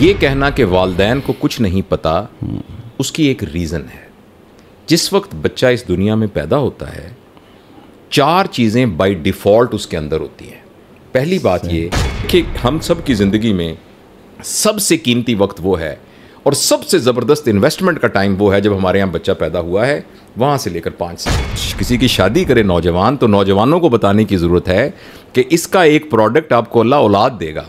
ये कहना कि वालदेन को कुछ नहीं पता उसकी एक रीज़न है जिस वक्त बच्चा इस दुनिया में पैदा होता है चार चीज़ें बाय डिफ़ॉल्ट उसके अंदर होती हैं पहली बात ये कि हम सब की ज़िंदगी में सबसे कीमती वक्त वो है और सबसे ज़बरदस्त इन्वेस्टमेंट का टाइम वो है जब हमारे यहाँ बच्चा पैदा हुआ है वहाँ से लेकर पाँच साल किसी की शादी करे नौजवान तो नौजवानों को बताने की ज़रूरत है कि इसका एक प्रोडक्ट आपको अल्लाह औलाद देगा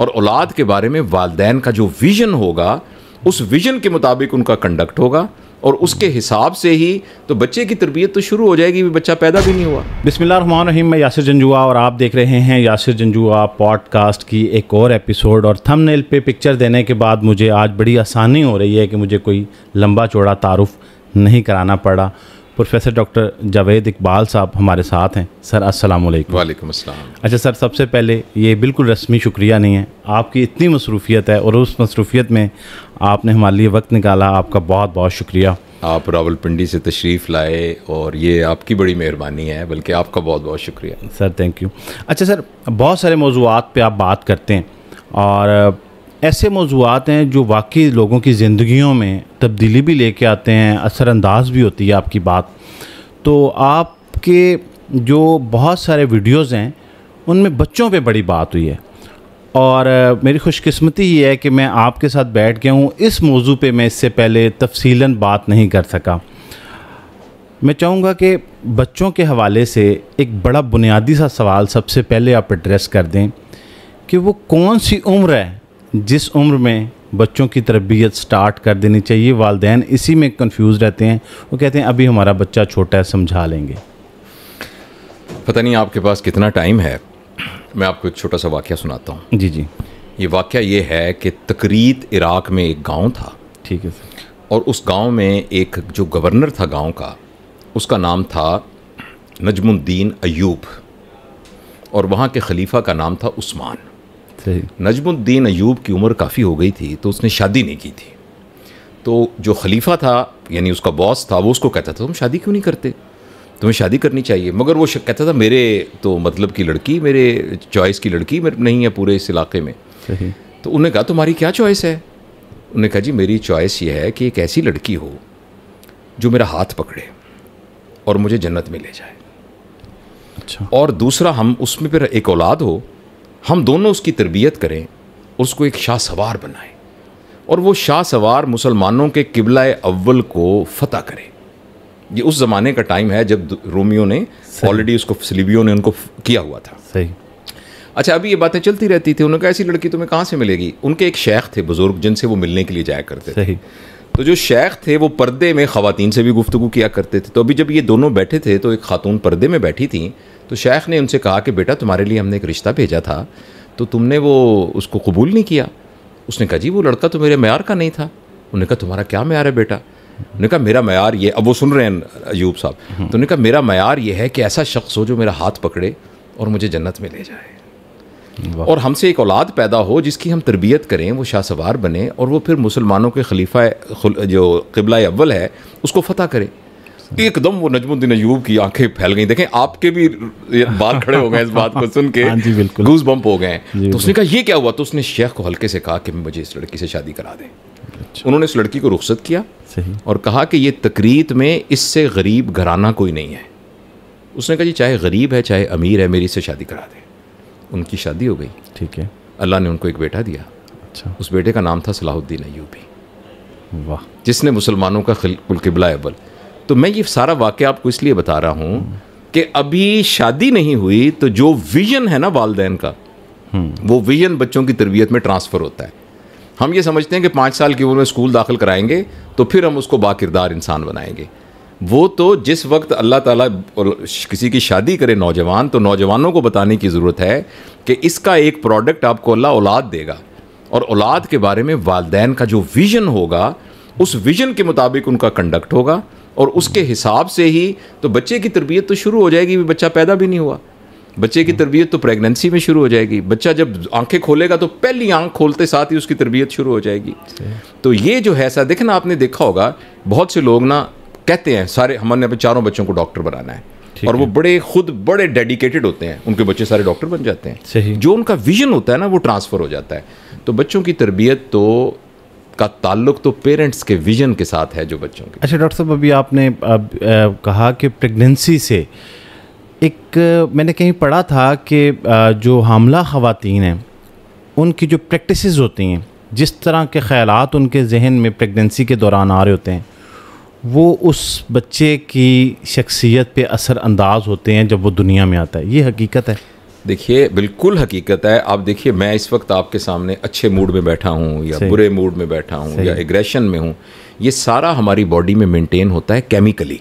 और औलाद के बारे में वालदेन का जो विज़न होगा उस विज़न के मुताबिक उनका कंडक्ट होगा और उसके हिसाब से ही तो बच्चे की तरबियत तो शुरू हो जाएगी बच्चा पैदा भी नहीं हुआ बिस्मिल्लाहमान रहीम मैं यासिर जंजुआ और आप देख रहे हैं यासिर जंजुआ पॉडकास्ट की एक और एपिसोड और थंबनेल पे पिक्चर देने के बाद मुझे आज बड़ी आसानी हो रही है कि मुझे कोई लंबा चौड़ा तारुफ नहीं कराना पड़ा प्रोफेसर डॉक्टर जावेद इकबाल साहब हमारे साथ हैं सर अस्सलाम वालेकुम अच्छा सर सबसे पहले ये बिल्कुल रस्मी शुक्रिया नहीं है आपकी इतनी मसरूफियत है और उस मसरूफियत में आपने हमारे लिए वक्त निकाला आपका बहुत बहुत शुक्रिया आप रावलपिंडी से तशरीफ़ लाए और ये आपकी बड़ी मेहरबानी है बल्कि आपका बहुत बहुत शुक्रिया सर थैंक यू अच्छा सर बहुत सारे मौजूद पर आप बात करते हैं और ऐसे मौजूद हैं जो वाकई लोगों की ज़िंदगियों में तब्दीली भी लेके आते हैं असरानंदाज भी होती है आपकी बात तो आपके जो बहुत सारे वीडियोज़ हैं उनमें बच्चों पर बड़ी बात हुई है और मेरी खुशकस्मती ये है कि मैं आपके साथ बैठ गया हूँ इस मौजू पे मैं इससे पहले तफसीला बात नहीं कर सका मैं चाहूँगा कि बच्चों के हवाले से एक बड़ा बुनियादी सा सवाल सबसे पहले आप एड्रेस कर दें कि वो कौन सी उम्र है जिस उम्र में बच्चों की तरबियत स्टार्ट कर देनी चाहिए वालदेन इसी में कंफ्यूज रहते हैं वो कहते हैं अभी हमारा बच्चा छोटा है समझा लेंगे पता नहीं आपके पास कितना टाइम है मैं आपको एक छोटा सा वाक्य सुनाता हूँ जी जी ये वाक्य ये है कि तकरीत इराक में एक गांव था ठीक है और उस गांव में एक जो गवर्नर था गांव का उसका नाम था नजमुद्दीन अयूब और वहाँ के खलीफा का नाम था उस्मान नजमुद्दीन अयूब की उम्र काफ़ी हो गई थी तो उसने शादी नहीं की थी तो जो खलीफा था यानी उसका बॉस था वो उसको कहता था तुम शादी क्यों नहीं करते तुम्हें शादी करनी चाहिए मगर वो कहता था मेरे तो मतलब की लड़की मेरे चॉइस की लड़की मेरे नहीं है पूरे इस इलाके में तो उन्होंने कहा तुम्हारी क्या चॉइस है उन्होंने कहा जी मेरी चॉइस ये है कि एक ऐसी लड़की हो जो मेरा हाथ पकड़े और मुझे जन्नत में ले जाए अच्छा और दूसरा हम उसमें फिर एक औलाद हो हम दोनों उसकी तरबियत करें उसको एक शाह सवार बनाएं और वो शाह सवार मुसलमानों के किबला अव्वल को फतह करें ये उस ज़माने का टाइम है जब रोमियो ने ऑलरेडी उसको सलीबियों ने उनको किया हुआ था सही अच्छा अभी ये बातें चलती रहती थी उन्होंने कहा ऐसी लड़की तुम्हें कहाँ से मिलेगी उनके एक शेख थे बुज़ुर्ग जिनसे वो मिलने के लिए जाया करते सही तो जो शेख थे वो पर्दे में ख़वातीन से भी गुफ्तु किया करते थे तो अभी जब ये दोनों बैठे थे तो एक खातून पर्दे में बैठी थी तो शेख ने उनसे कहा कि बेटा तुम्हारे लिए हमने एक रिश्ता भेजा था तो तुमने वो उसको कबूल नहीं किया उसने कहा जी वो लड़का तो मेरे मैार का नहीं था उन्होंने कहा तुम्हारा क्या मैार है बेटा उन्होंने कहा मेरा मैार ये अब वो सुन रहे हैं अयूब साहब तो उन्होंने कहा मेरा मैार ये है कि ऐसा शख्स हो जो मेरा हाथ पकड़े और मुझे जन्नत में ले जाए और हमसे एक औलाद पैदा हो जिसकी हम तरबियत करें वो शाह सवार बने और वो फिर मुसलमानों के खलीफा जो कबला अव्वल है उसको फतेह करें एकदम वो नजमुद्दीन अयूब की आंखें फैल गई देखें आपके भी बाल खड़े हो गए इस बात को सुन के हाँ लूज बम्प हो गए तो उसने कहा ये क्या हुआ तो उसने शेख को हल्के से कहा कि मुझे इस लड़की से शादी करा दें अच्छा। उन्होंने इस लड़की को रुख्सत किया और कहा कि ये तकरीत में इससे गरीब घराना कोई नहीं है उसने कहा जी चाहे गरीब है चाहे अमीर है मेरी इससे शादी करा दें उनकी शादी हो गई ठीक है अल्लाह ने उनको एक बेटा दिया अच्छा उस बेटे का नाम था सलाहुद्दीन अयूबी वाह जिसने मुसलमानों का कुल किबला अब्बल तो मैं ये सारा वाक्य आपको इसलिए बता रहा हूँ कि अभी शादी नहीं हुई तो जो विजन है ना वालदेन का हम्म। वो विजन बच्चों की तरबियत में ट्रांसफ़र होता है हम ये समझते हैं कि पाँच साल की उम्र में स्कूल दाखिल कराएंगे तो फिर हम उसको बाकिरदार इंसान बनाएंगे वो तो जिस वक्त अल्लाह ताला किसी की शादी करे नौजवान तो नौजवानों को बताने की ज़रूरत है कि इसका एक प्रोडक्ट आपको अल्लाह औलाद देगा और औलाद के बारे में वालदेन का जो विज़न होगा उस विज़न के मुताबिक उनका कंडक्ट होगा और उसके हिसाब से ही तो बच्चे की तरबियत तो शुरू हो जाएगी भी बच्चा पैदा भी नहीं हुआ बच्चे की तरबियत तो प्रेगनेंसी में शुरू हो जाएगी बच्चा जब आंखें खोलेगा तो पहली आंख खोलते साथ ही उसकी तरबियत शुरू हो जाएगी तो ये जो है ऐसा देखना आपने देखा होगा बहुत से लोग ना कहते हैं सारे हमारे अपने चारों बच्चों को डॉक्टर बनाना है और वो बड़े खुद बड़े डेडिकेटेड होते हैं उनके बच्चे सारे डॉक्टर बन जाते हैं जो उनका विजन होता है ना वो ट्रांसफ़र हो जाता है तो बच्चों की तरबियत तो का ताल्लुक तो पेरेंट्स के विजन के साथ है जो बच्चों के अच्छा डॉक्टर साहब अभी आपने अब कहा कि प्रेगनेंसी से एक मैंने कहीं पढ़ा था कि जो हमला ख़वातीन हैं उनकी जो प्रैक्टिस होती हैं जिस तरह के ख्याल उनके जहन में प्रेगनेंसी के दौरान आ रहे होते हैं वो उस बच्चे की शख्सियत पे असर अंदाज होते हैं जब वो दुनिया में आता है ये हकीकत है देखिए बिल्कुल हकीकत है आप देखिए मैं इस वक्त आपके सामने अच्छे मूड में बैठा हूँ या बुरे मूड में बैठा हूँ या एग्रेशन में हूँ ये सारा हमारी बॉडी में मेंटेन होता है केमिकली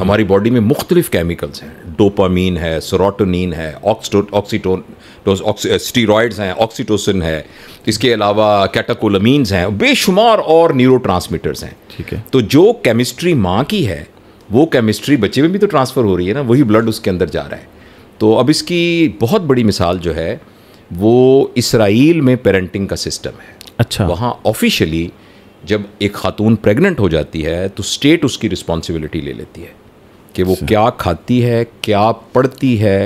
हमारी बॉडी में मुख्तलिफ केमिकल्स हैं डोपामीन है सोराटोनिन है ऑक्सीटोन स्टीरॉयड्स uh, हैं ऑक्सीटोसिन है इसके अलावा कैटाकोलमीन्स हैं बेशुमार और न्यूरो हैं ठीक है तो जो केमिस्ट्री माँ की है वो केमिस्ट्री बच्चे में भी तो ट्रांसफ़र हो रही है ना वही ब्लड उसके अंदर जा रहा है तो अब इसकी बहुत बड़ी मिसाल जो है वो इसराइल में पेरेंटिंग का सिस्टम है अच्छा वहाँ ऑफिशियली जब एक खातून प्रेग्नेंट हो जाती है तो स्टेट उसकी रिस्पॉन्सिबिलिटी ले लेती है कि वो अच्छा। क्या खाती है क्या पढ़ती है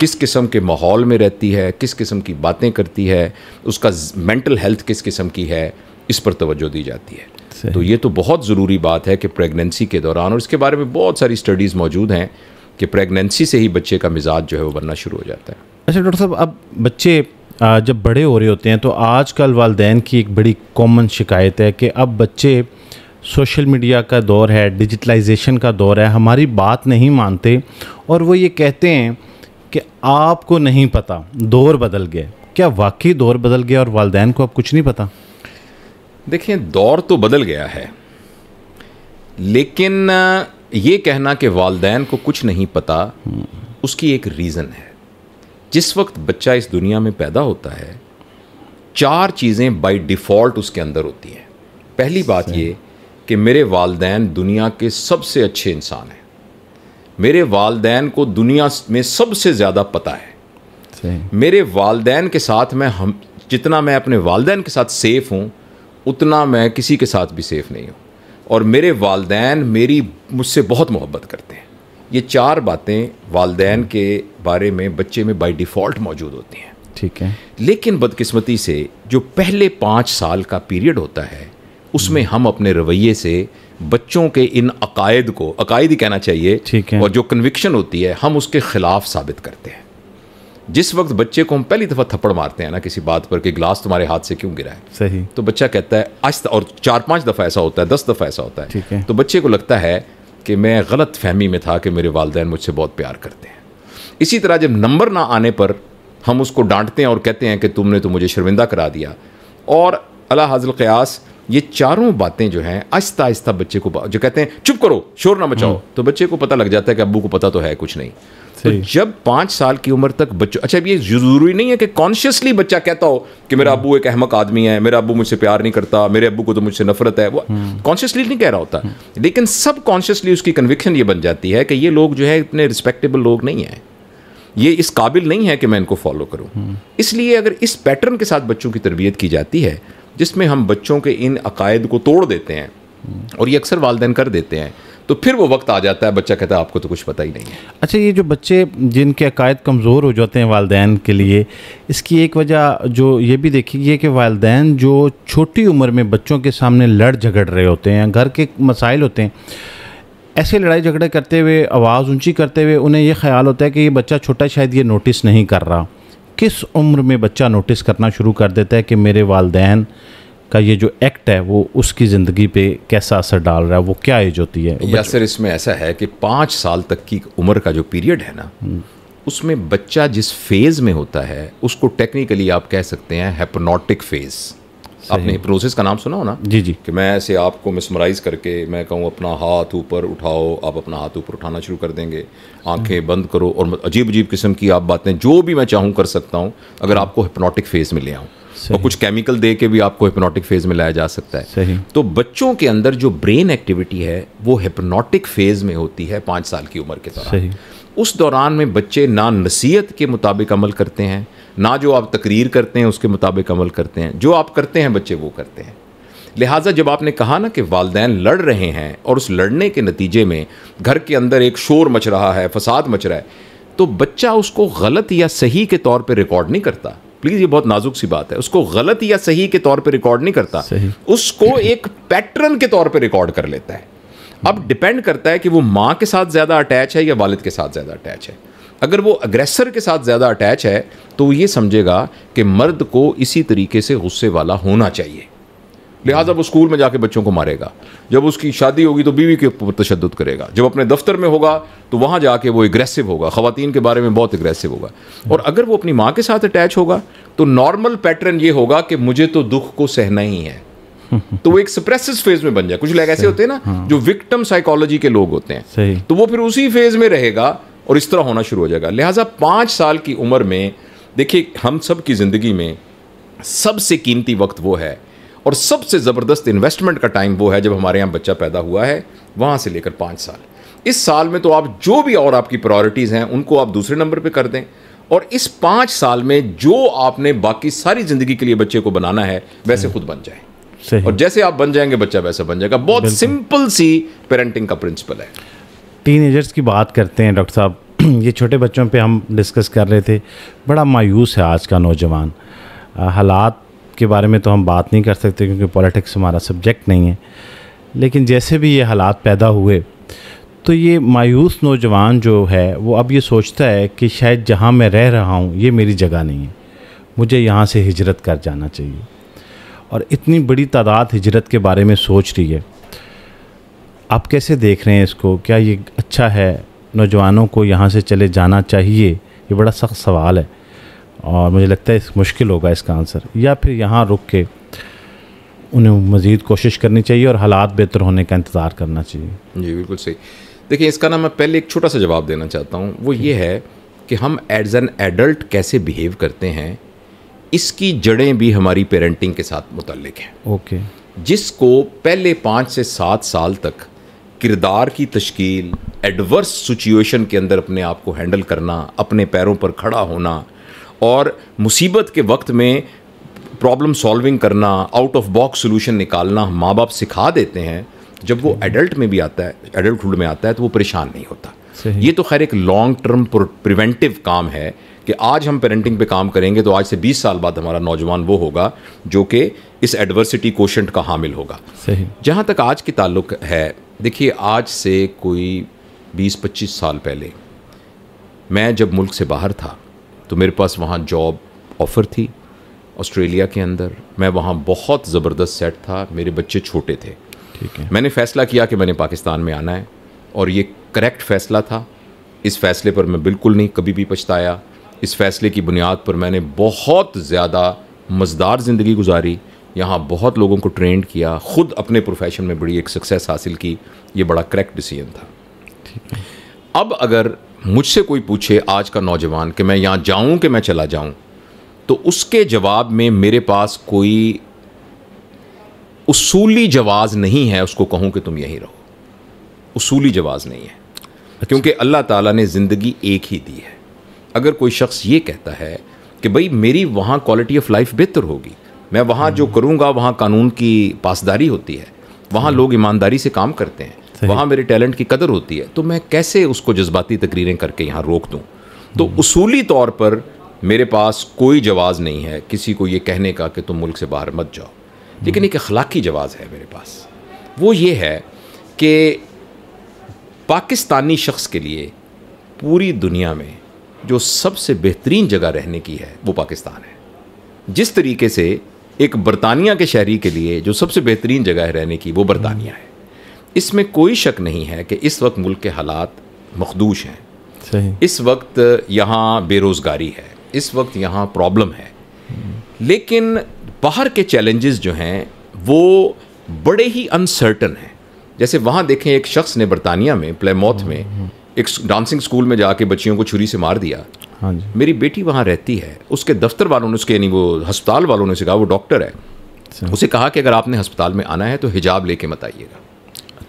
किस किस्म के माहौल में रहती है किस किस्म की बातें करती है उसका मेंटल हेल्थ किस किस्म की है इस पर तवज्जो दी जाती है तो ये तो बहुत ज़रूरी बात है कि प्रेगनेंसी के दौरान और इसके बारे में बहुत सारी स्टडीज़ मौजूद हैं कि प्रेगनेंसी से ही बच्चे का मिजाज जो है वो बनना शुरू हो जाता है अच्छा डॉक्टर साहब अब बच्चे जब बड़े हो रहे होते हैं तो आजकल वालदेन की एक बड़ी कॉमन शिकायत है कि अब बच्चे सोशल मीडिया का दौर है डिजिटलाइजेशन का दौर है हमारी बात नहीं मानते और वो ये कहते हैं कि आपको नहीं पता दौर बदल गया क्या वाकई दौर बदल गया और वालदेन को अब कुछ नहीं पता देखिए दौर तो बदल गया है लेकिन ये कहना कि वालदेन को कुछ नहीं पता उसकी एक रीज़न है जिस वक्त बच्चा इस दुनिया में पैदा होता है चार चीज़ें बाय डिफ़ॉल्ट उसके अंदर होती हैं पहली बात ये कि मेरे वालदेन दुनिया के सबसे अच्छे इंसान हैं मेरे वालदेन को दुनिया में सबसे ज़्यादा पता है मेरे वालदेन के साथ मैं हम जितना मैं अपने वालदेन के साथ सेफ़ हूँ उतना मैं किसी के साथ भी सेफ़ नहीं हूँ और मेरे वालदेन मेरी मुझसे बहुत मोहब्बत करते हैं ये चार बातें वालदेन के बारे में बच्चे में बाय डिफ़ॉल्ट मौजूद होती हैं ठीक है लेकिन बदकिस्मती से जो पहले पाँच साल का पीरियड होता है उसमें हम अपने रवैये से बच्चों के इन अकायद को अकायद ही कहना चाहिए ठीक है और जो कन्विक्शन होती है हम उसके ख़िलाफ़ साबित करते हैं जिस वक्त बच्चे को हम पहली दफ़ा थप्पड़ मारते हैं ना किसी बात पर कि ग्लास तुम्हारे हाथ से क्यों गिरा है सही तो बच्चा कहता है आज और चार पांच दफ़ा ऐसा होता है दस दफ़ा ऐसा होता है ठीक है तो बच्चे को लगता है कि मैं गलत फहमी में था कि मेरे वालदेन मुझसे बहुत प्यार करते हैं इसी तरह जब नंबर ना आने पर हम उसको डांटते हैं और कहते हैं कि तुमने तो मुझे शर्मिंदा करा दिया और अला हाजल क्यास ये चारों बातें जो हैं आहिस्ता आहिस्ता बच्चे को जो कहते हैं चुप करो शोर ना मचाओ हम्म। तो बच्चे को पता लग जाता है कि अबू को पता तो है कुछ नहीं तो जब पाँच साल की उम्र तक बच्चों अच्छा ये जरूरी नहीं है कि कॉन्शियसली बच्चा कहता हो कि मेरा अबू एक अहमक आदमी है मेरा अबू मुझसे प्यार नहीं करता मेरे अबू को तो मुझसे नफरत है वो कॉन्शियसली हम्म। नहीं कह रहा होता हम्म। लेकिन सब कॉन्शियसली उसकी कन्विक्शन ये बन जाती है कि ये लोग जो है इतने रिस्पेक्टेबल लोग नहीं हैं ये इस काबिल नहीं है कि मैं इनको फॉलो करूँ हम्म। इसलिए अगर इस पैटर्न के साथ बच्चों की तरबियत की जाती है जिसमें हम बच्चों के इन अकायद को तोड़ देते हैं और ये अक्सर वालदेन कर देते हैं तो फिर वो वक्त आ जाता है बच्चा कहता है आपको तो कुछ पता ही नहीं है अच्छा ये जो बच्चे जिनके अकायद कमज़ोर हो जाते हैं वालदेन के लिए इसकी एक वजह जो ये भी देखी गई है कि वालदेन जो छोटी उम्र में बच्चों के सामने लड़ झगड़ रहे होते हैं घर के मसाइल होते हैं ऐसे लड़ाई झगड़े करते हुए आवाज़ ऊंची करते हुए उन्हें यह ख्याल होता है कि ये बच्चा छोटा शायद ये नोटिस नहीं कर रहा किस उम्र में बच्चा नोटिस करना शुरू कर देता है कि मेरे वालदेन का ये जो एक्ट है वो उसकी ज़िंदगी पे कैसा असर डाल रहा है वो क्या एज होती है या सर इसमें ऐसा है कि पाँच साल तक की उम्र का जो पीरियड है ना हम्म। उसमें बच्चा जिस फेज़ में होता है उसको टेक्निकली आप कह सकते हैं हेपनोटिक फेज़ आपने प्रोसेस का नाम सुना हो ना जी जी कि मैं ऐसे आपको मिसमराइज करके मैं कहूँ अपना हाथ ऊपर उठाओ आप अपना हाथ ऊपर उठाना शुरू कर देंगे आंखें हम्म। बंद करो और अजीब अजीब किस्म की आप बातें जो भी मैं चाहूँ कर सकता हूँ अगर हम्म। आपको हिप्नोटिक फेज़ में ले आऊँ और कुछ केमिकल दे के भी आपको हिप्नोटिक फेज में लाया जा सकता है सही तो बच्चों के अंदर जो ब्रेन एक्टिविटी है वो हिप्नोटिक फेज में होती है पाँच साल की उम्र के दौरान उस दौरान में बच्चे ना नसीहत के मुताबिक अमल करते हैं ना जो आप तकरीर करते हैं उसके मुताबिक अमल करते हैं जो आप करते हैं बच्चे वो करते हैं लिहाजा जब आपने कहा ना कि वालदेन लड़ रहे हैं और उस लड़ने के नतीजे में घर के अंदर एक शोर मच रहा है फसाद मच रहा है तो बच्चा उसको गलत या सही के तौर पर रिकॉर्ड नहीं करता प्लीज़ ये बहुत नाजुक सी बात है उसको गलत या सही के तौर पे रिकॉर्ड नहीं करता उसको एक पैटर्न के तौर पे रिकॉर्ड कर लेता है अब डिपेंड करता है कि वो माँ के साथ ज़्यादा अटैच है या वालिद के साथ ज़्यादा अटैच है अगर वो अग्रेसर के साथ ज़्यादा अटैच है तो ये समझेगा कि मर्द को इसी तरीके से गुस्से वाला होना चाहिए लिहाजा वो स्कूल में जाके बच्चों को मारेगा जब उसकी शादी होगी तो बीवी के ऊपर तशद करेगा जब अपने दफ्तर में होगा तो वहाँ जाके वो एग्रेसिव होगा खातन के बारे में बहुत एग्रेसिव होगा और अगर वो अपनी माँ के साथ अटैच होगा तो नॉर्मल पैटर्न ये होगा कि मुझे तो दुख को सहना ही है तो वो एक सप्रेसिव फेज में बन जाए कुछ लोग ऐसे होते हैं ना हाँ। जो विक्टम साइकोलॉजी के लोग होते हैं तो वो फिर उसी फेज में रहेगा और इस तरह होना शुरू हो जाएगा लिहाजा पाँच साल की उम्र में देखिए हम सब की ज़िंदगी में सबसे कीमती वक्त वो है और सबसे ज़बरदस्त इन्वेस्टमेंट का टाइम वो है जब हमारे यहाँ बच्चा पैदा हुआ है वहाँ से लेकर पाँच साल इस साल में तो आप जो भी और आपकी प्रायोरिटीज़ हैं उनको आप दूसरे नंबर पर कर दें और इस पाँच साल में जो आपने बाकी सारी ज़िंदगी के लिए बच्चे को बनाना है वैसे खुद बन जाए और जैसे आप बन जाएंगे बच्चा वैसा बन जाएगा बहुत सिंपल सी पेरेंटिंग का प्रिंसिपल है टीन की बात करते हैं डॉक्टर साहब ये छोटे बच्चों पे हम डिस्कस कर रहे थे बड़ा मायूस है आज का नौजवान हालात के बारे में तो हम बात नहीं कर सकते क्योंकि पॉलिटिक्स हमारा सब्जेक्ट नहीं है लेकिन जैसे भी ये हालात पैदा हुए तो ये मायूस नौजवान जो है वो अब ये सोचता है कि शायद जहाँ मैं रह रहा हूँ ये मेरी जगह नहीं है मुझे यहाँ से हिजरत कर जाना चाहिए और इतनी बड़ी तादाद हिजरत के बारे में सोच रही है आप कैसे देख रहे हैं इसको क्या ये अच्छा है नौजवानों को यहाँ से चले जाना चाहिए ये बड़ा सख्त सवाल है और मुझे लगता है इस मुश्किल होगा इसका आंसर या फिर यहाँ रुक के उन्हें मज़ीद कोशिश करनी चाहिए और हालात बेहतर होने का इंतज़ार करना चाहिए जी बिल्कुल सही देखिए इसका ना मैं पहले एक छोटा सा जवाब देना चाहता हूँ वो ये है कि हम एज एन एडल्ट कैसे बिहेव करते हैं इसकी जड़ें भी हमारी पेरेंटिंग के साथ मुतलक हैं ओके जिसको पहले पाँच से सात साल तक किरदार की तश्कील एडवर्स सिचुएशन के अंदर अपने आप को हैंडल करना अपने पैरों पर खड़ा होना और मुसीबत के वक्त में प्रॉब्लम सॉल्विंग करना आउट ऑफ बॉक्स सोल्यूशन निकालना माँ बाप सिखा देते हैं जब वो एडल्ट हम्म। में भी आता है एडल्टहुड में आता है तो वो परेशान नहीं होता ये तो खैर एक लॉन्ग टर्म प्रिवेंटिव काम है कि आज हम पेरेंटिंग पे काम करेंगे तो आज से 20 साल बाद हमारा नौजवान वो होगा जो कि इस एडवर्सिटी कोशंट का हामिल होगा जहाँ तक आज की ताल्लुक है देखिए आज से कोई 20-25 साल पहले मैं जब मुल्क से बाहर था तो मेरे पास वहाँ जॉब ऑफ़र थी ऑस्ट्रेलिया के अंदर मैं वहाँ बहुत ज़बरदस्त सेट था मेरे बच्चे छोटे थे ठीक है मैंने फ़ैसला किया कि मैंने पाकिस्तान में आना है और ये करेक्ट फ़ैसला था इस फ़ैसले पर मैं बिल्कुल नहीं कभी भी पछताया इस फ़ैसले की बुनियाद पर मैंने बहुत ज़्यादा मज़दार ज़िंदगी गुजारी यहाँ बहुत लोगों को ट्रेंड किया ख़ुद अपने प्रोफेशन में बड़ी एक सक्सेस हासिल की ये बड़ा करेक्ट डिसीजन था अब अगर मुझसे कोई पूछे आज का नौजवान कि मैं यहाँ जाऊँ कि मैं चला जाऊँ तो उसके जवाब में मेरे पास कोई उसूली जवाज़ नहीं है उसको कहूँ कि तुम यहीं रहो उसूली जवाज़ नहीं है अच्छा। क्योंकि अल्लाह ताला ने ज़िंदगी एक ही दी है अगर कोई शख्स ये कहता है कि भाई मेरी वहाँ क्वालिटी ऑफ लाइफ बेहतर होगी मैं वहाँ जो हम्म। करूँगा वहाँ कानून की पासदारी होती है वहाँ हम्म। लोग ईमानदारी से काम करते हैं वहाँ मेरे टैलेंट की कदर होती है तो मैं कैसे उसको जज्बाती तकरीरें करके यहाँ रोक दूँ तो हम्म। उसूली तौर पर मेरे पास कोई जवाज़ नहीं है किसी को ये कहने का कि तुम मुल्क से बाहर मत जाओ हम्म। लेकिन एक अखलाकी जवाज़ है मेरे पास वो ये है कि पाकिस्तानी शख्स के लिए पूरी दुनिया में जो सबसे बेहतरीन जगह रहने की है वो पाकिस्तान है जिस तरीके से एक बरतानिया के शहरी के लिए जो सबसे बेहतरीन जगह है रहने की वो बरतानिया है इसमें कोई शक नहीं है कि इस वक्त मुल्क के हालात मखदूश हैं सही इस वक्त यहाँ बेरोज़गारी है इस वक्त यहाँ प्रॉब्लम है लेकिन बाहर के चैलेंजेस जो हैं वो बड़े ही अनसर्टन हैं जैसे वहाँ देखें एक शख्स ने बरतानिया में प्लेमौथ में एक डांसिंग स्कूल में जाके बच्चियों को छुरी से मार दिया हाँ जी मेरी बेटी वहाँ रहती है उसके दफ्तर वालों ने उसके यानी वो अस्पताल वालों ने उसे कहा वो डॉक्टर है उसे कहा कि अगर आपने अस्पताल में आना है तो हिजाब लेके मत आइएगा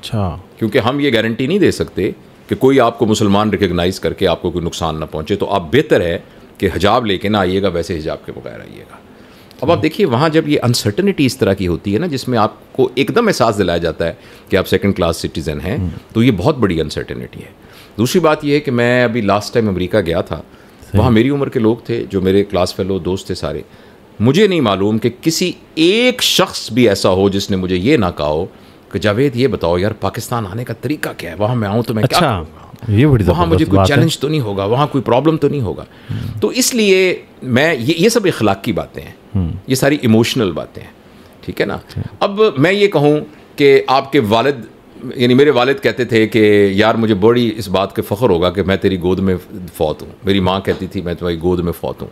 अच्छा क्योंकि हम ये गारंटी नहीं दे सकते कि कोई आपको मुसलमान रिकगनाइज करके आपको कोई नुकसान ना पहुँचे तो आप बेहतर है कि हजाब लेके ना आइएगा वैसे हिजाब के बगैर आइएगा अब आप देखिए वहाँ जब ये अनसर्टनिटी इस तरह की होती है ना जिसमें आपको एकदम एहसास दिलाया जाता है कि आप सेकंड क्लास सिटीज़न हैं हम्म। तो ये बहुत बड़ी अनसर्टनिटी है दूसरी बात यह है कि मैं अभी लास्ट टाइम अमेरिका गया था वहाँ मेरी उम्र के लोग थे जो मेरे क्लास फेलो दोस्त थे सारे मुझे नहीं मालूम कि किसी एक शख्स भी ऐसा हो जिसने मुझे ये ना कहा हो कि जावेद ये बताओ यार पाकिस्तान आने का तरीका क्या है वहाँ मैं आऊँ तो मैं अच्छा, क्या ये वहाँ मुझे कोई चैलेंज तो नहीं होगा वहाँ कोई प्रॉब्लम तो नहीं होगा हम्म। तो इसलिए मैं ये ये सब इखलाक की बातें हैं हम्म। ये सारी इमोशनल बातें हैं ठीक है ना अच्छा। अब मैं ये कहूँ कि आपके वालद यानी मेरे वालिद कहते थे कि यार मुझे बड़ी इस बात के फ़ख्र होगा कि मैं तेरी गोद में फ़ौत हूँ मेरी माँ कहती थी मैं तुम्हारी गोद में फ़ौत हूँ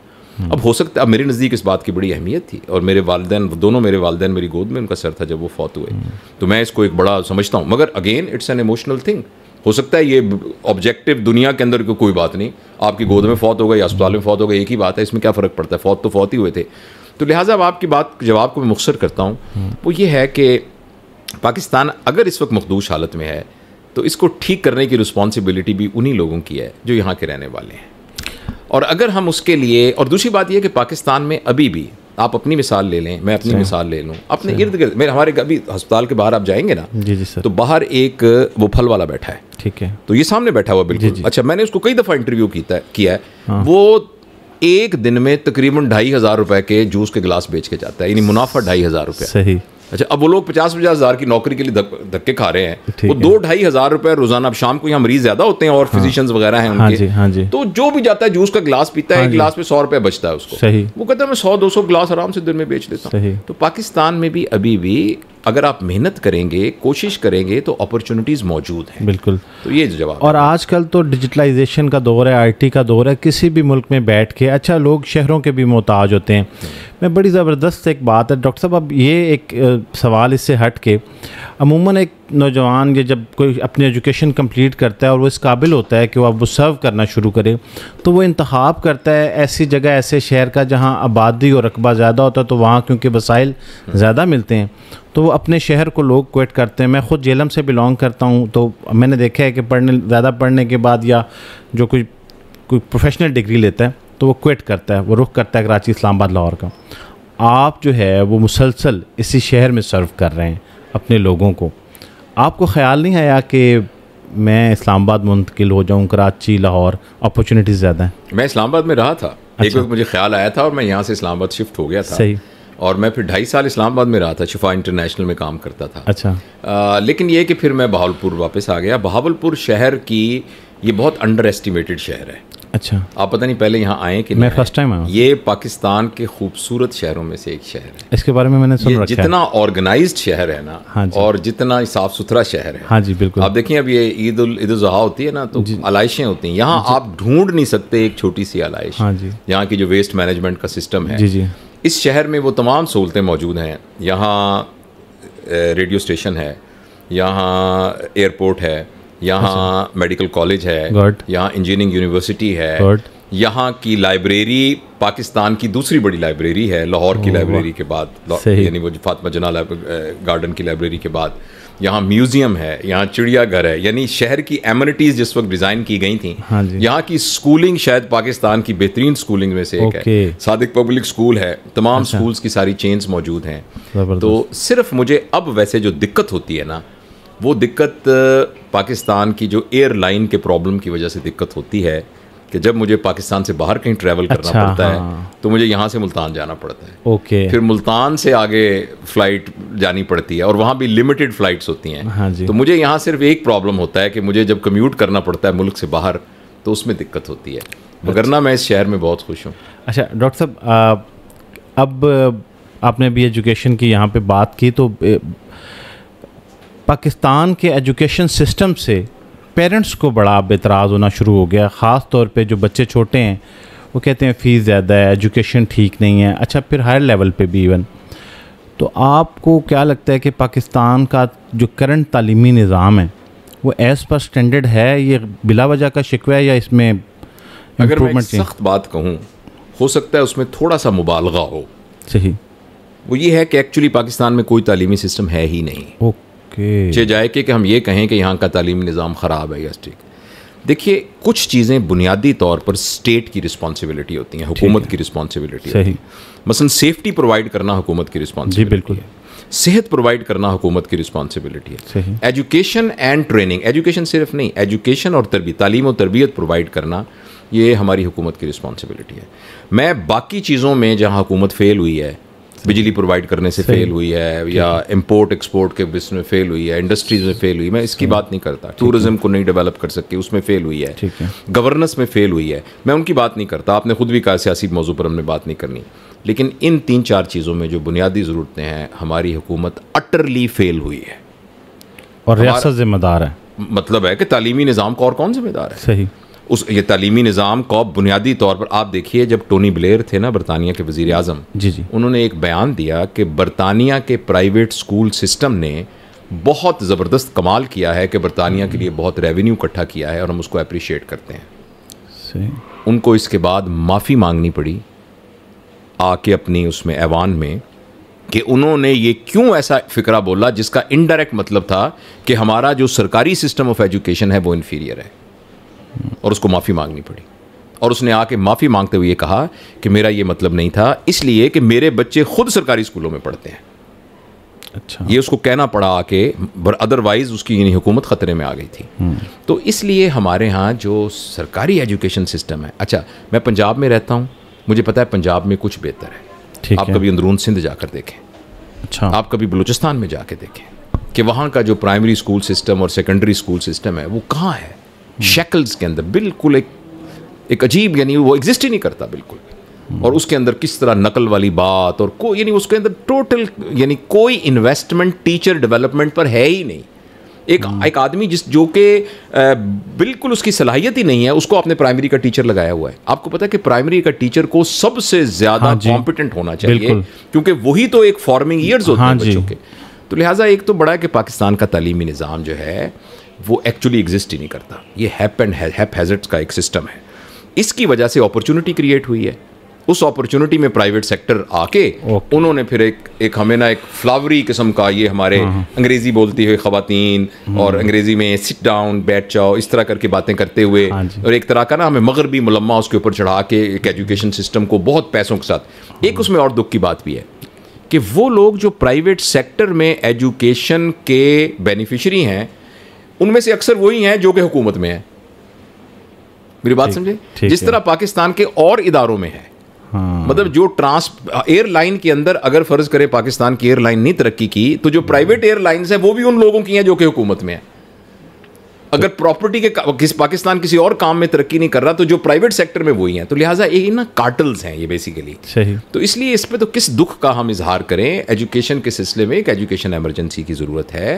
अब हो सकता है अब मेरे नज़दीक इस बात की बड़ी अहमियत थी और मेरे वालदे दोनों मेरे वालदे मेरी गोद में उनका सर था जब वो फौत हुए तो मैं इसको एक बड़ा समझता हूँ मगर again it's an emotional thing हो सकता है ये ऑब्जेक्टिव दुनिया के अंदर को कोई बात नहीं आपकी गोद में फौत हो गई अस्पताल में फौत हो गई एक ही बात है इसमें क्या फ़र्क पड़ता है फौत तो फौत ही हुए थे तो लिहाजा अब आपकी बात जवाब को मैं मुखसर करता हूँ वो ये है कि पाकिस्तान अगर इस वक्त मखदूश हालत में है तो इसको ठीक करने की रिस्पॉन्सिबिलिटी भी उन्हीं लोगों की है जो यहाँ के रहने वाले हैं और अगर हम उसके लिए और दूसरी बात यह कि पाकिस्तान में अभी भी आप अपनी मिसाल ले लें मैं अपनी मिसाल ले लूँ अपने इर्द गिर्द मेरे हमारे अभी अस्पताल के बाहर आप जाएंगे ना जी जी सर तो बाहर एक वो फल वाला बैठा है ठीक है तो ये सामने बैठा हुआ बिल्कुल जी जी। अच्छा मैंने उसको कई दफ़ा इंटरव्यू किया है हाँ। वो एक दिन में तकरीबन ढाई हज़ार रुपये के जूस के गिलास बेच के जाता है यानी मुनाफा ढाई हज़ार रुपये सही अच्छा अब वो लोग पचास पचास हज़ार की नौकरी के लिए धक्के खा रहे हैं वो दो ढाई हज़ार रुपये रोज़ाना अब शाम को यहाँ मरीज ज़्यादा होते हैं और हाँ, फिजिशियंस वगैरह हैं हाँ उनके हाँ जी, हाँ जी। तो जो भी जाता है जूस का गिलास पीता है हाँ गिलास में सौ रुपये बचता है उसको सही वो कहता है मैं सौ दो सौ गिलास आराम से दिन में बेच देता हूँ तो पाकिस्तान में भी अभी भी अगर आप मेहनत करेंगे कोशिश करेंगे तो अपॉर्चुनिटीज़ मौजूद हैं बिल्कुल तो ये जवाब और आजकल तो डिजिटलाइजेशन का दौर है आईटी का दौर है किसी भी मुल्क में बैठ के अच्छा लोग शहरों के भी मोहताज होते हैं मैं बड़ी ज़बरदस्त एक बात है डॉक्टर साहब अब ये एक सवाल इससे हट के अमूमन एक नौजवान ये जब कोई अपनी एजुकेशन कंप्लीट करता है और वो इस काबिल होता है कि वो अब वो सर्व करना शुरू करे तो वो इंतखब करता है ऐसी जगह ऐसे शहर का जहाँ आबादी और रकबा ज़्यादा होता है तो वहाँ क्योंकि वसाइल ज़्यादा मिलते हैं तो वो अपने शहर को लोग क्वेट करते हैं मैं खुद जेलम से बिलोंग करता हूँ तो मैंने देखा है है कि पढ़ने ज़्यादा पढ़ने के बाद या जो कोई कोई प्रोफेशनल डिग्री लेता है तो वो क्विट करता है वो रुख करता है कराची इस्लामाबाद लाहौर का आप जो है वो मुसलसल इसी शहर में सर्व कर रहे हैं अपने लोगों को आपको ख्याल नहीं आया कि मैं इस्लामाबाद मुंतकिल हो जाऊँ कराची लाहौर अपॉर्चुनिटीज़ ज़्यादा हैं मैं इस्लामाबाद में रहा था अच्छा। एक वक्त मुझे ख्याल आया था और मैं यहाँ से इस्लामाबाद शिफ्ट हो गया था सही और मैं फिर ढाई साल इस्लामाबाद में रहा था शिफा इंटरनेशनल में काम करता था अच्छा आ, लेकिन ये कि फिर मैं बहावलपुर वापस आ गया बहावलपुर शहर की ये बहुत अंडर एस्टिमेटेड शहर है अच्छा आप पता नहीं पहले यहाँ आए कि मैं फर्स्ट टाइम आया ये पाकिस्तान के खूबसूरत शहरों में से एक शहर है इसके बारे में मैंने सुन रखा जितना ऑर्गेनाइज्ड शहर है ना हाँ और जितना साफ सुथरा शहर है हाँ जी बिल्कुल आप देखिए अब ये ईद उल ईद उजहा होती है ना तो आलाइशें होती हैं यहाँ आप ढूंढ नहीं सकते एक छोटी सी आलाइश हाँ जी यहाँ की जो वेस्ट मैनेजमेंट का सिस्टम है जी जी इस शहर में वो तमाम सहूलतें मौजूद हैं यहाँ रेडियो स्टेशन है यहाँ एयरपोर्ट है यहाँ अच्छा। मेडिकल कॉलेज है यहाँ इंजीनियरिंग यूनिवर्सिटी है यहाँ की लाइब्रेरी पाकिस्तान की दूसरी बड़ी लाइब्रेरी है लाहौर की लाइब्रेरी के बाद यानी वो फातमा जना गार्डन की लाइब्रेरी के बाद यहाँ म्यूजियम है यहाँ चिड़ियाघर है यानी शहर की एमिनिटीज जिस वक्त डिज़ाइन की गई थी हाँ यहाँ की स्कूलिंग शायद पाकिस्तान की बेहतरीन स्कूलिंग में से एक है सादिक पब्लिक स्कूल है तमाम अच्छा। स्कूल्स की सारी चेन्स मौजूद हैं तो सिर्फ मुझे अब वैसे जो दिक्कत होती है ना वो दिक्कत पाकिस्तान की जो एयरलाइन के प्रॉब्लम की वजह से दिक्कत होती है कि जब मुझे पाकिस्तान से बाहर कहीं ट्रैवल करना अच्छा, पड़ता हाँ। है तो मुझे यहाँ से मुल्तान जाना पड़ता है ओके फिर मुल्तान से आगे फ़्लाइट जानी पड़ती है और वहाँ भी लिमिटेड फ़्लाइट्स होती हैं हाँ जी। तो मुझे यहाँ सिर्फ एक प्रॉब्लम होता है कि मुझे जब कम्यूट करना पड़ता है मुल्क से बाहर तो उसमें दिक्कत होती है मगर अच्छा। ना मैं इस शहर में बहुत खुश हूँ अच्छा डॉक्टर साहब अब आपने अभी एजुकेशन की यहाँ पर बात की तो पाकिस्तान के एजुकेशन सिस्टम से पेरेंट्स को बड़ा अब एतराज़ होना शुरू हो गया ख़ास तौर पे जो बच्चे छोटे हैं वो कहते हैं फ़ीस ज़्यादा है एजुकेशन ठीक नहीं है अच्छा फिर हायर लेवल पे भी इवन तो आपको क्या लगता है कि पाकिस्तान का जो करंट तलीमी निज़ाम है वो एज़ पर स्टैंडर्ड है ये बिला वजह का शिकवा है या इसमें अगर मैं सख्त बात कहूँ हो सकता है उसमें थोड़ा सा मुबालगा हो सही वो ये है कि एक्चुअली पाकिस्तान में कोई तालीमी सिस्टम है ही नहीं ओके okay. जाए कि, हम ये कहें कि यहाँ का तालीमी निज़ाम ख़राब है या ठीक देखिए कुछ चीज़ें बुनियादी तौर पर स्टेट की रिस्पॉन्सिबिलिटी होती हैं हुकूमत की रिस्पॉन्सिबिलिटी सही मसलन सेफ्टी प्रोवाइड करना हुकूमत की रिस्पॉन्सिबिलिटी बिल्कुल सेहत प्रोवाइड करना हुकूमत की रिस्पॉन्सिबिलिटी है एजुकेशन एंड ट्रेनिंग एजुकेशन सिर्फ नहीं एजुकेशन और तरबी तालीम और तरबियत प्रोवाइड करना ये हमारी हुकूमत की रिस्पॉन्सिबिलिटी है मैं बाकी चीज़ों में जहाँ हुकूमत फेल हुई है बिजली प्रोवाइड करने से फेल हुई है या इम्पोर्ट एक्सपोर्ट के बिजनेस में फेल हुई है इंडस्ट्रीज में फेल हुई मैं इसकी हाँ। बात नहीं करता टूरिज्म को नहीं डेवलप कर सकती उसमें फेल हुई है गवर्नेंस में फेल हुई है मैं उनकी बात नहीं करता आपने खुद भी कहा सियासी मौजू पर हमने बात नहीं करनी लेकिन इन तीन चार चीज़ों में जो बुनियादी ज़रूरतें हैं हमारी हुकूमत अटरली फेल हुई है और रियासत जिम्मेदार है मतलब है कि तालीमी निज़ाम का और कौन जिम्मेदार है सही उस ये तालीमी निज़ाम को बुनियादी तौर पर आप देखिए जब टोनी ब्लेयर थे ना बरतानिया के वज़ी अजम जी जी उन्होंने एक बयान दिया कि बरतानिया के प्राइवेट स्कूल सिस्टम ने बहुत ज़बरदस्त कमाल किया है कि बरतानिया के लिए बहुत रेवेन्यू इकट्ठा किया है और हम उसको अप्रिशिएट करते हैं सही उनको इसके बाद माफ़ी मांगनी पड़ी आके अपनी उसमें ऐवान में कि उन्होंने ये क्यों ऐसा फ़िक्रा बोला जिसका इनडायरेक्ट मतलब था कि हमारा जो सरकारी सिस्टम ऑफ एजुकेशन है वो इन्फीरियर है और उसको माफ़ी मांगनी पड़ी और उसने आके माफ़ी मांगते हुए कहा कि मेरा ये मतलब नहीं था इसलिए कि मेरे बच्चे खुद सरकारी स्कूलों में पढ़ते हैं अच्छा ये उसको कहना पड़ा आके बट अदरवाइज़ उसकी यानी हुकूमत ख़तरे में आ गई थी हम्म। तो इसलिए हमारे यहाँ जो सरकारी एजुकेशन सिस्टम है अच्छा मैं पंजाब में रहता हूँ मुझे पता है पंजाब में कुछ बेहतर है आप है। कभी अंदरून सिंध जाकर देखें अच्छा आप कभी बलूचिस्तान में जाके देखें कि वहाँ का जो प्राइमरी स्कूल सिस्टम और सेकेंडरी स्कूल सिस्टम है वो कहाँ है शक्ल्स के अंदर बिल्कुल एक एक अजीब यानी वो एग्जिस्ट ही नहीं करता बिल्कुल और उसके अंदर किस तरह नकल वाली बात और को यानी उसके अंदर टोटल यानी कोई इन्वेस्टमेंट टीचर डेवलपमेंट पर है ही नहीं एक एक आदमी जिस जो कि बिल्कुल उसकी सलाहियत ही नहीं है उसको आपने प्राइमरी का टीचर लगाया हुआ है आपको पता है कि प्राइमरी का टीचर को सबसे ज्यादा हाँ कॉम्पिटेंट होना चाहिए क्योंकि वही तो एक फॉर्मिंग ईयर्स होते हैं बच्चों के तो लिहाजा एक तो बड़ा है कि पाकिस्तान का तलीमी निज़ाम जो है वो एक्चुअली एग्जिस्ट ही नहीं करता ये हैप एंड हैप हैजर्ट्स का एक सिस्टम है इसकी वजह से अपॉर्चुनिटी क्रिएट हुई है उस अपॉर्चुनिटी में प्राइवेट सेक्टर आके okay. उन्होंने फिर एक एक हमें ना एक फ्लावरी किस्म का ये हमारे हाँ, हाँ। अंग्रेजी बोलती हुई खातन हम्म। और अंग्रेजी में सिट डाउन बैठ जाओ इस तरह करके बातें करते हुए हाँ और एक तरह का ना हमें मगरबी मुलम्मा उसके ऊपर चढ़ा के एक एजुकेशन सिस्टम को बहुत पैसों के साथ एक उसमें और दुख की बात भी है कि वो लोग जो प्राइवेट सेक्टर में एजुकेशन के बेनिफिशरी हैं उनमें से अक्सर वही हैं जो कि हुकूमत में हैं मेरी बात समझे जिस तरह पाकिस्तान के और इदारों में है हाँ। मतलब जो ट्रांस एयरलाइन के अंदर अगर फर्ज करे पाकिस्तान की एयरलाइन नहीं तरक्की की तो जो हाँ। प्राइवेट एयरलाइंस है वो भी उन लोगों की हैं जो कि हुकूमत में है अगर प्रॉपर्टी के किस पाकिस्तान किसी और काम में तरक्की नहीं कर रहा तो जो प्राइवेट सेक्टर में वही हैं तो लिहाजा ये ना कार्टल्स हैं ये बेसिकली सही तो इसलिए इस पर तो किस दुख का हम इजहार करें एजुकेशन के सिलसिले में एक एजुकेशन एमरजेंसी की ज़रूरत है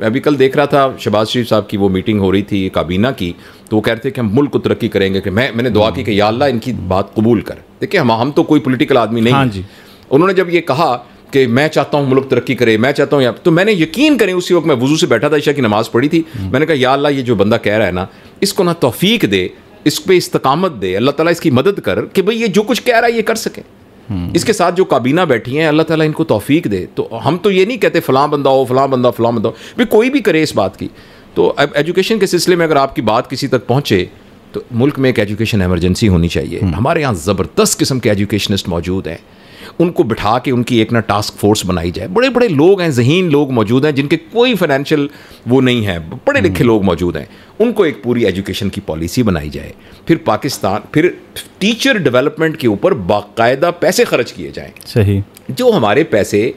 मैं अभी कल देख रहा था शबाज शरीफ साहब की वो मीटिंग हो रही थी काबीना की तो वो कह रहे थे कि हम मुल्क को तरक्की करेंगे कि मैं मैंने दुआ की कि या अल्लाह इनकी बात कबूल कर देखिए हम हम तो कोई पोलिटिकल आदमी नहीं हाँ जी उन्होंने जब ये कहा कि मैं चाहता हूँ मुल्क तरक्की करे मैं चाहता हूँ तो मैंने यकीन करें उसी वक्त मैं वजू से बैठा था ईशा की नमाज़ पढ़ी थी मैंने कहा या अल्लाह ये जो बंदा कह रहा है ना इसको ना तोफ़ी दे इस पर इस्तकामत दे अल्लाह ताला इसकी मदद कर कि भाई ये जो कुछ कह रहा है ये कर सके हम्म। इसके साथ जो काबीना बैठी हैं अल्लाह ताला इनको तौफीक दे तो हम तो ये नहीं कहते फ़लाँ बंदा हो फ़लाँ बंदा फ़लाँ बंदा हो कोई भी करे इस बात की तो अब एजुकेशन के सिलसिले में अगर आपकी बात किसी तक पहुँचे तो मुल्क में एक एजुकेशन एमरजेंसी होनी चाहिए हम्म। हमारे यहाँ ज़बरदस्त किस्म के एजुकेशनिस्ट मौजूद हैं उनको बिठा के उनकी एक ना टास्क फोर्स बनाई जाए बड़े बड़े लोग हैं जहीन लोग मौजूद हैं जिनके कोई फाइनेंशियल वो नहीं है पढ़े लिखे हम्म। लोग मौजूद हैं उनको एक पूरी एजुकेशन की पॉलिसी बनाई जाए फिर पाकिस्तान फिर टीचर डेवलपमेंट के ऊपर बाकायदा पैसे खर्च किए जाएँ सही जो हमारे पैसे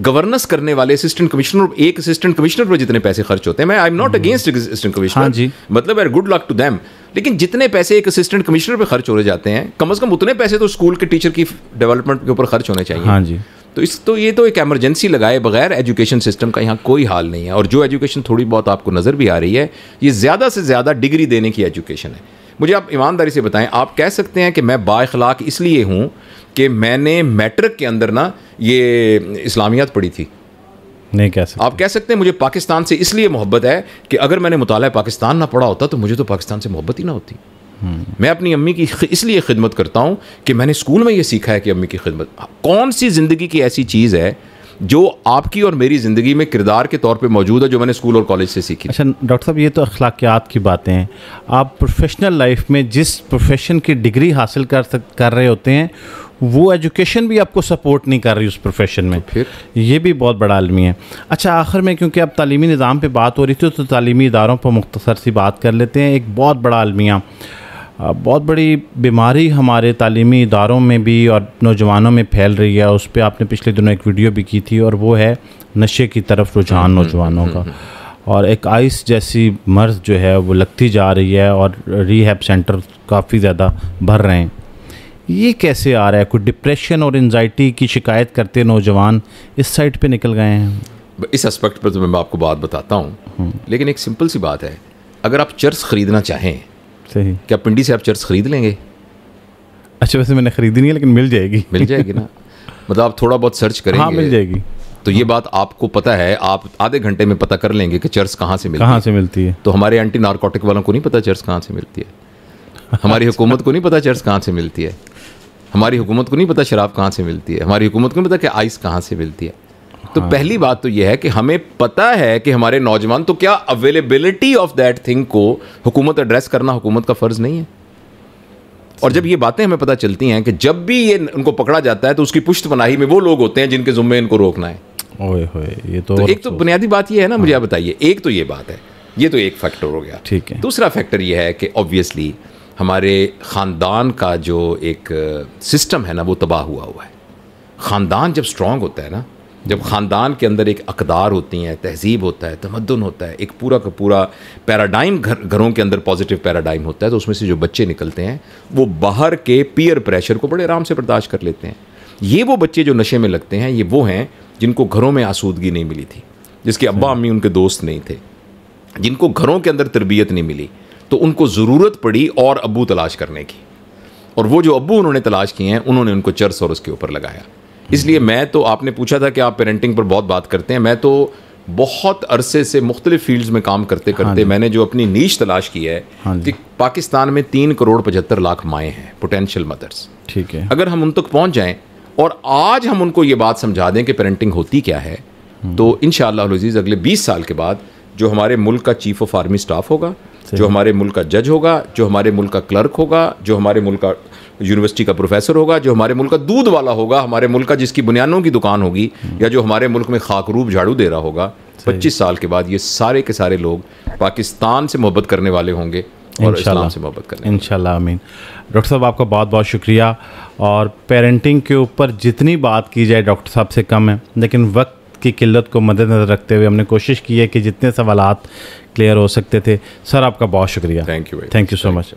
गवर्नेंस करने वाले असिस्टेंट कमिश्नर एक असिस्टेंट कमिश्नर पर जितने पैसे खर्च होते हैं मैं I am not against assistant commissioner मतलब गुड लक टू दैम लेकिन जितने पैसे एक असिस्टेंट कमिश्नर पर खर्च होने जाते हैं कम अज़ कम उतने पैसे तो स्कूल के टीचर की डेवलपमेंट के ऊपर खर्च होने चाहिए हाँ जी तो इस तो ये तो एक एमरजेंसी लगाए बगैर एजुकेशन सिस्टम का यहाँ कोई हाल नहीं है और जो एजुकेशन थोड़ी बहुत आपको नज़र भी आ रही है ये ज़्यादा से ज़्यादा डिग्री देने की एजुकेशन है मुझे आप ईमानदारी से बताएं आप कह सकते हैं कि मैं बाखलाक इसलिए हूँ कि मैंने मैट्रिक के अंदर ना ये इस्लामियात पढ़ी थी नहीं कह सकते आप कह सकते हैं मुझे पाकिस्तान से इसलिए मोहब्बत है कि अगर मैंने मुताल पाकिस्तान ना पढ़ा होता तो मुझे तो पाकिस्तान से मोहब्बत ही ना होती हम्म। मैं अपनी अम्मी की इसलिए खिदमत करता हूँ कि मैंने स्कूल में ये सीखा है कि अम्मी की खिदमत कौन सी ज़िंदगी की ऐसी चीज़ है जो आपकी और मेरी ज़िंदगी में किरदार के तौर पे मौजूद है जो मैंने स्कूल और कॉलेज से सीखी अच्छा डॉक्टर साहब ये तो अखलाकियात की बातें हैं आप प्रोफेशनल लाइफ में जिस प्रोफेशन की डिग्री हासिल कर कर रहे होते हैं वो एजुकेशन भी आपको सपोर्ट नहीं कर रही उस प्रोफेशन में तो फिर ये भी बहुत बड़ा आलमी है अच्छा आखिर में क्योंकि अब तली निज़ाम पर बात हो रही थी तो तलीमी इदारों पर मुख्तसर सी बात कर लेते हैं एक बहुत बड़ा आलमिया बहुत बड़ी बीमारी हमारे तालीमी इदारों में भी और नौजवानों में फैल रही है उस पर आपने पिछले दिनों एक वीडियो भी की थी और वो है नशे की तरफ रुझान हम्म, नौजवानों हम्म, का हम्म, और एक आइस जैसी मर्ज जो है वो लगती जा रही है और रीहैब सेंटर काफ़ी ज़्यादा भर रहे हैं ये कैसे आ रहा है कुछ डिप्रेशन और एनजाइटी की शिकायत करते नौजवान इस साइड पे निकल गए हैं इस एस्पेक्ट पर तो मैं आपको बात बताता हूँ हम्म। लेकिन एक सिंपल सी बात है अगर आप चर्च ख़रीदना चाहें सही क्या पिंडी से आप चर्च ख़रीद लेंगे अच्छा वैसे मैंने ख़रीदी नहीं है लेकिन मिल जाएगी मिल जाएगी ना मतलब आप थोड़ा बहुत सर्च हाँ, करेंगे हाँ मिल जाएगी तो ये बात आपको पता है आप आधे घंटे में पता कर लेंगे कि चर्च कहाँ से मिलती कहाँ से मिलती है तो हमारे एंटी नारकोटिक वालों को नहीं पता चर्च कहाँ से मिलती है हमारी हुकूमत को नहीं पता चर्च कहाँ से मिलती है हमारी हुकूमत को नहीं पता शराब कहाँ से मिलती है हमारी हुकूमत को नहीं पता कि आइस कहाँ से मिलती है तो हाँ। पहली बात तो यह है कि हमें पता है कि हमारे नौजवान तो क्या अवेलेबिलिटी ऑफ दैट थिंग को हुकूमत एड्रेस करना हुकूमत का फ़र्ज़ नहीं है और जब ये बातें हमें पता चलती हैं कि जब भी ये उनको पकड़ा जाता है तो उसकी पुष्ट पनाही में वो लोग होते हैं जिनके जुम्मे इनको रोकना है ओए होए ये तो, तो एक तो बुनियादी बात ये है ना मुझे आप हाँ। बताइए एक तो ये बात है ये तो एक फैक्टर हो गया ठीक है दूसरा फैक्टर ये है कि ऑब्वियसली हमारे ख़ानदान का जो एक सिस्टम है ना वो तबाह हुआ हुआ है ख़ानदान जब स्ट्रांग होता है ना जब ख़ानदान के अंदर एक अकदार होती हैं तहजीब होता है तमदन होता है एक पूरा का पूरा पैराडाइम घर घरों के अंदर पॉजिटिव पैराडाइम होता है तो उसमें से जो बच्चे निकलते हैं वो बाहर के पीयर प्रेशर को बड़े आराम से बर्दाश्त कर लेते हैं ये वो बच्चे जो नशे में लगते हैं ये वो हैं जिनको घरों में आसूदगी नहीं मिली थी जिसके अब्बा अम्मी उनके दोस्त नहीं थे जिनको घरों के अंदर तरबियत नहीं मिली तो उनको ज़रूरत पड़ी और अबू तलाश करने की और वो जो अबू उन्होंने तलाश किए हैं उन्होंने उनको चर्स और उसके ऊपर लगाया इसलिए मैं तो आपने पूछा था कि आप पेरेंटिंग पर बहुत बात करते हैं मैं तो बहुत अरसे से मुख्तलिफ फील्ड्स में काम करते हाँ करते हाँ मैंने जो अपनी नीच तलाश की है हाँ कि पाकिस्तान में तीन करोड़ पचहत्तर लाख माएँ हैं पोटेंशियल मदर्स ठीक है अगर हम उन तक पहुँच जाएँ और आज हम उनको ये बात समझा दें कि पेरेंटिंग होती क्या है हम्म। तो इन शजीज़ अगले बीस साल के बाद जो हमारे मुल्क का चीफ ऑफ आर्मी स्टाफ होगा जो हमारे मुल्क का जज होगा जो हमारे मुल्क का क्लर्क होगा जो हमारे मुल्क का यूनिवर्सिटी का प्रोफेसर होगा जो हमारे मुल्क का दूध वाला होगा हमारे मुल्क का जिसकी बुनियादों की दुकान होगी हम्म। या जो हमारे मुल्क में खाकरूप झाड़ू दे रहा होगा पच्चीस साल के बाद ये सारे के सारे लोग पाकिस्तान से मोहब्बत करने वाले होंगे और इस्लाम से मोहब्बत करने इंशाल्लाह आमीन डॉक्टर साहब आपका बहुत बहुत शुक्रिया और पेरेंटिंग के ऊपर जितनी बात की जाए डॉक्टर साहब से कम है लेकिन वक्त की किल्लत को मद्देनज़र रखते हुए हमने कोशिश की है कि जितने सवाल क्लियर हो सकते थे सर आपका बहुत शुक्रिया thank you thank you so much